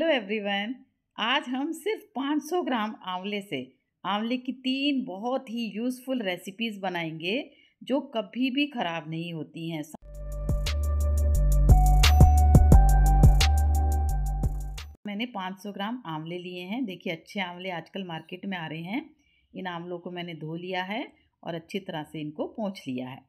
hello everyone आज हम सिर्फ 500 ग्राम आंवले से आंवले की तीन बहुत ही यूज़फुल रेसिपीज़ बनाएंगे जो कभी भी ख़राब नहीं होती हैं मैंने 500 ग्राम आंवले लिए हैं देखिए अच्छे आंवले आजकल मार्केट में आ रहे हैं इन आंवलों को मैंने धो लिया है और अच्छी तरह से इनको पोंछ लिया है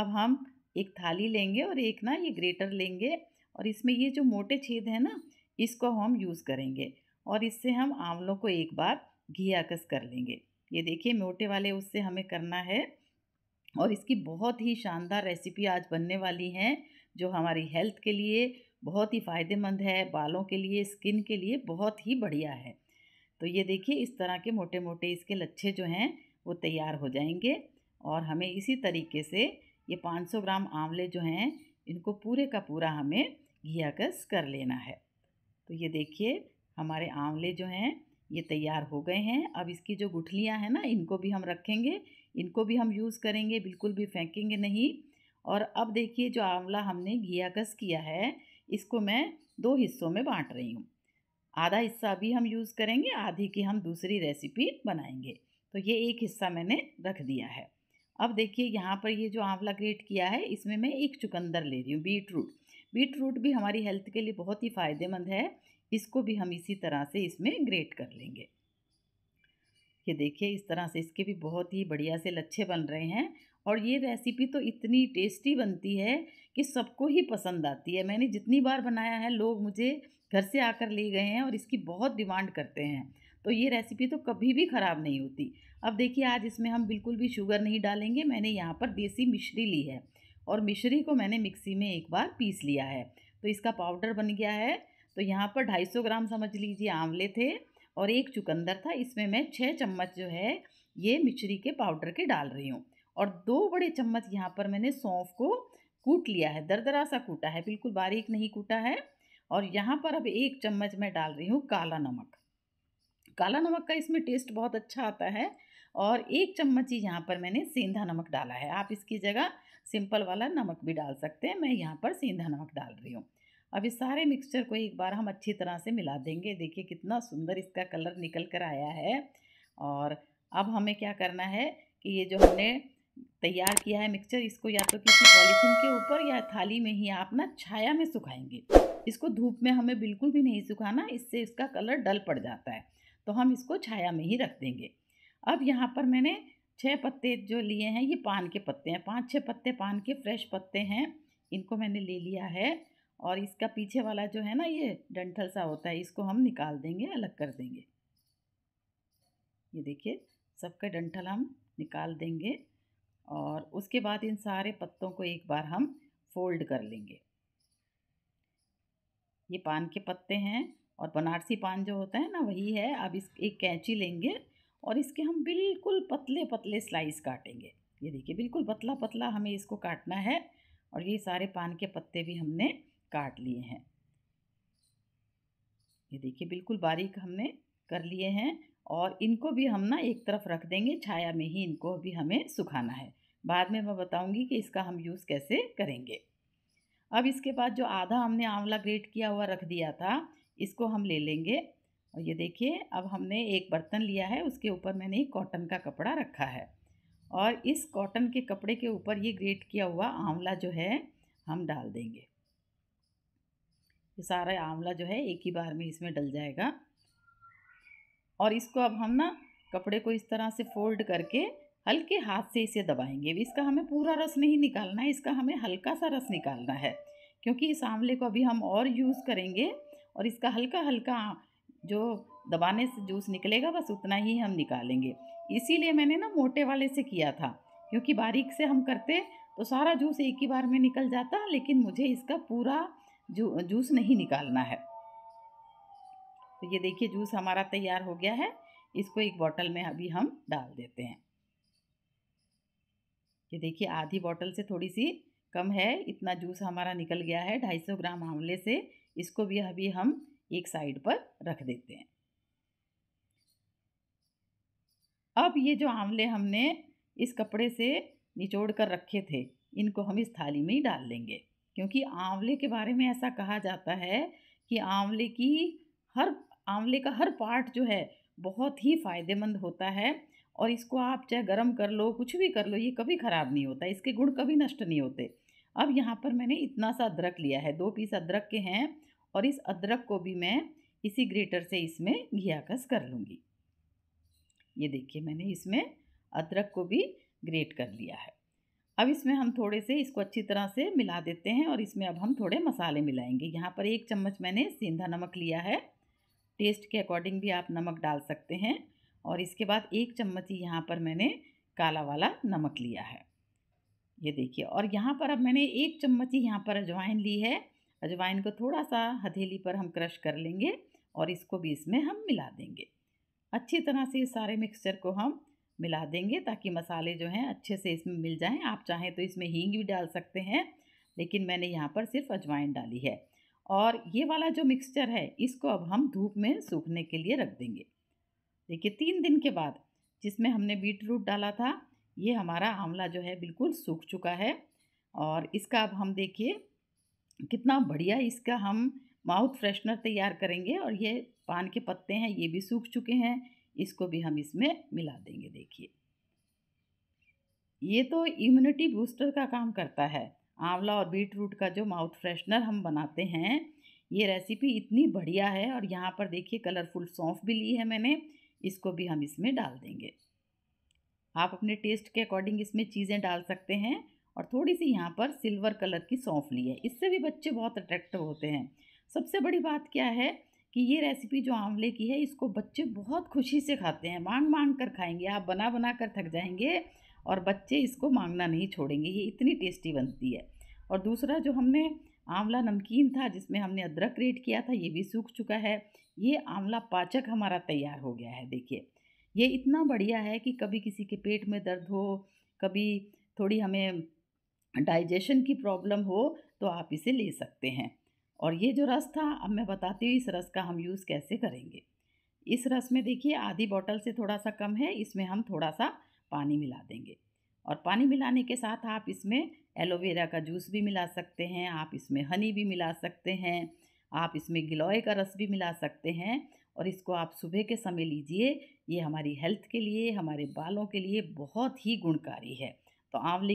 अब हम एक थाली लेंगे और एक ना ये ग्रेटर लेंगे और इसमें ये जो मोटे छेद हैं ना इसको हम यूज़ करेंगे और इससे हम आंवलों को एक बार घियाकस कर लेंगे ये देखिए मोटे वाले उससे हमें करना है और इसकी बहुत ही शानदार रेसिपी आज बनने वाली हैं जो हमारी हेल्थ के लिए बहुत ही फ़ायदेमंद है बालों के लिए स्किन के लिए बहुत ही बढ़िया है तो ये देखिए इस तरह के मोटे मोटे इसके लच्छे जो हैं वो तैयार हो जाएंगे और हमें इसी तरीके से ये 500 ग्राम आंवले जो हैं इनको पूरे का पूरा हमें घियाकस कर लेना है तो ये देखिए हमारे आंवले जो हैं ये तैयार हो गए हैं अब इसकी जो गुठलियाँ हैं ना इनको भी हम रखेंगे इनको भी हम यूज़ करेंगे बिल्कुल भी फेंकेंगे नहीं और अब देखिए जो आंवला हमने घियाकस किया है इसको मैं दो हिस्सों में बांट रही हूँ आधा हिस्सा अभी हम यूज़ करेंगे आधी की हम दूसरी रेसिपी बनाएंगे तो ये एक हिस्सा मैंने रख दिया है अब देखिए यहाँ पर ये जो आंवला ग्रेट किया है इसमें मैं एक चुकंदर ले रही हूँ बीट रूट बीट रूट भी हमारी हेल्थ के लिए बहुत ही फ़ायदेमंद है इसको भी हम इसी तरह से इसमें ग्रेट कर लेंगे ये देखिए इस तरह से इसके भी बहुत ही बढ़िया से लच्छे बन रहे हैं और ये रेसिपी तो इतनी टेस्टी बनती है कि सबको ही पसंद आती है मैंने जितनी बार बनाया है लोग मुझे घर से आकर ले गए हैं और इसकी बहुत डिमांड करते हैं तो ये रेसिपी तो कभी भी ख़राब नहीं होती अब देखिए आज इसमें हम बिल्कुल भी शुगर नहीं डालेंगे मैंने यहाँ पर देसी मिश्री ली है और मिश्री को मैंने मिक्सी में एक बार पीस लिया है तो इसका पाउडर बन गया है तो यहाँ पर 250 ग्राम समझ लीजिए आंवले थे और एक चुकंदर था इसमें मैं छः चम्मच जो है ये मिश्री के पाउडर के डाल रही हूँ और दो बड़े चम्मच यहाँ पर मैंने सौंफ को कूट लिया है दरदरा सा कूटा है बिल्कुल बारीक नहीं कूटा है और यहाँ पर अब एक चम्मच मैं डाल रही हूँ काला नमक काला नमक का इसमें टेस्ट बहुत अच्छा आता है और एक चम्मच ही यहाँ पर मैंने सेंधा नमक डाला है आप इसकी जगह सिंपल वाला नमक भी डाल सकते हैं मैं यहाँ पर सेंधा नमक डाल रही हूँ अब इस सारे मिक्सचर को एक बार हम अच्छी तरह से मिला देंगे देखिए कितना सुंदर इसका कलर निकल कर आया है और अब हमें क्या करना है कि ये जो हमने तैयार किया है मिक्सचर इसको या तो किसी पॉलीथिन के ऊपर या थाली में ही आप ना छाया में सुखाएंगे इसको धूप में हमें बिल्कुल भी नहीं सुखाना इससे इसका कलर डल पड़ जाता है तो हम इसको छाया में ही रख देंगे अब यहाँ पर मैंने छः पत्ते जो लिए हैं ये पान के पत्ते हैं पांच छः पत्ते पान के फ्रेश पत्ते हैं इनको मैंने ले लिया है और इसका पीछे वाला जो है ना ये डंठल सा होता है इसको हम निकाल देंगे अलग कर देंगे ये देखिए सबका डंठल हम निकाल देंगे और उसके बाद इन सारे पत्तों को एक बार हम फोल्ड कर लेंगे ये पान के पत्ते हैं और बनारसी पान जो होता है ना वही है अब इस एक कैंची लेंगे और इसके हम बिल्कुल पतले पतले स्लाइस काटेंगे ये देखिए बिल्कुल पतला पतला हमें इसको काटना है और ये सारे पान के पत्ते भी हमने काट लिए हैं ये देखिए बिल्कुल बारीक हमने कर लिए हैं और इनको भी हम ना एक तरफ रख देंगे छाया में ही इनको भी हमें सुखाना है बाद में मैं बताऊंगी कि इसका हम यूज़ कैसे करेंगे अब इसके बाद जो आधा हमने आंवला ग्रेट किया हुआ रख दिया था इसको हम ले लेंगे और ये देखिए अब हमने एक बर्तन लिया है उसके ऊपर मैंने कॉटन का कपड़ा रखा है और इस कॉटन के कपड़े के ऊपर ये ग्रेट किया हुआ आंवला जो है हम डाल देंगे ये सारा आंवला जो है एक ही बार में इसमें डल जाएगा और इसको अब हम ना कपड़े को इस तरह से फोल्ड करके हल्के हाथ से इसे दबाएंगे इसका हमें पूरा रस नहीं निकालना है इसका हमें हल्का सा रस निकालना है क्योंकि इस आंवले को अभी हम और यूज़ करेंगे और इसका हल्का हल्का जो दबाने से जूस निकलेगा बस उतना ही हम निकालेंगे इसीलिए मैंने ना मोटे वाले से किया था क्योंकि बारीक से हम करते तो सारा जूस एक ही बार में निकल जाता लेकिन मुझे इसका पूरा जू जूस नहीं निकालना है तो ये देखिए जूस हमारा तैयार हो गया है इसको एक बॉटल में अभी हम डाल देते हैं ये देखिए आधी बॉटल से थोड़ी सी कम है इतना जूस हमारा निकल गया है 250 ग्राम आंवले से इसको भी अभी हम एक साइड पर रख देते हैं अब ये जो आंवले हमने इस कपड़े से निचोड़ कर रखे थे इनको हम इस थाली में ही डाल लेंगे क्योंकि आंवले के बारे में ऐसा कहा जाता है कि आंवले की हर आंवले का हर पार्ट जो है बहुत ही फ़ायदेमंद होता है और इसको आप चाहे गर्म कर लो कुछ भी कर लो ये कभी ख़राब नहीं होता इसके गुण कभी नष्ट नहीं होते अब यहाँ पर मैंने इतना सा अदरक लिया है दो पीस अदरक के हैं और इस अदरक को भी मैं इसी ग्रेटर से इसमें घियाकस कर लूँगी ये देखिए मैंने इसमें अदरक को भी ग्रेट कर लिया है अब इसमें हम थोड़े से इसको अच्छी तरह से मिला देते हैं और इसमें अब हम थोड़े मसाले मिलाएंगे यहाँ पर एक चम्मच मैंने सेंधा नमक लिया है टेस्ट के अकॉर्डिंग भी आप नमक डाल सकते हैं और इसके बाद एक चम्मच ही यहाँ पर मैंने काला वाला नमक लिया है ये देखिए और यहाँ पर अब मैंने एक चम्मच ही यहाँ पर अजवाइन ली है अजवाइन को थोड़ा सा हथेली पर हम क्रश कर लेंगे और इसको भी इसमें हम मिला देंगे अच्छी तरह से इस सारे मिक्सचर को हम मिला देंगे ताकि मसाले जो हैं अच्छे से इसमें मिल जाएं आप चाहें तो इसमें हींग भी डाल सकते हैं लेकिन मैंने यहाँ पर सिर्फ अजवाइन डाली है और ये वाला जो मिक्सचर है इसको अब हम धूप में सूखने के लिए रख देंगे देखिए तीन दिन के बाद जिसमें हमने बीट रूट डाला था ये हमारा आंवला जो है बिल्कुल सूख चुका है और इसका अब हम देखिए कितना बढ़िया इसका हम माउथ फ्रेशनर तैयार करेंगे और ये पान के पत्ते हैं ये भी सूख चुके हैं इसको भी हम इसमें मिला देंगे देखिए ये तो इम्यूनिटी बूस्टर का काम करता है आंवला और बीट रूट का जो माउथ फ्रेशनर हम बनाते हैं ये रेसिपी इतनी बढ़िया है और यहाँ पर देखिए कलरफुल सौंफ भी ली है मैंने इसको भी हम इसमें डाल देंगे आप अपने टेस्ट के अकॉर्डिंग इसमें चीज़ें डाल सकते हैं और थोड़ी सी यहाँ पर सिल्वर कलर की सौंफ ली है इससे भी बच्चे बहुत अट्रैक्टिव होते हैं सबसे बड़ी बात क्या है कि ये रेसिपी जो आंवले की है इसको बच्चे बहुत खुशी से खाते हैं मांग मांग कर खाएंगे आप बना बना कर थक जाएंगे और बच्चे इसको मांगना नहीं छोड़ेंगे ये इतनी टेस्टी बनती है और दूसरा जो हमने आंवला नमकीन था जिसमें हमने अदरक ग्रेट किया था ये भी सूख चुका है ये आंवला पाचक हमारा तैयार हो गया है देखिए ये इतना बढ़िया है कि कभी किसी के पेट में दर्द हो कभी थोड़ी हमें डाइजेशन की प्रॉब्लम हो तो आप इसे ले सकते हैं और ये जो रस था अब मैं बताती हूँ इस रस का हम यूज़ कैसे करेंगे इस रस में देखिए आधी बॉटल से थोड़ा सा कम है इसमें हम थोड़ा सा पानी मिला देंगे और पानी मिलाने के साथ आप इसमें एलोवेरा का जूस भी मिला सकते हैं आप इसमें हनी भी मिला सकते हैं आप इसमें गिलोय का रस भी मिला सकते हैं और इसको आप सुबह के समय लीजिए ये हमारी हेल्थ के लिए हमारे बालों के लिए बहुत ही गुणकारी है तो आंवली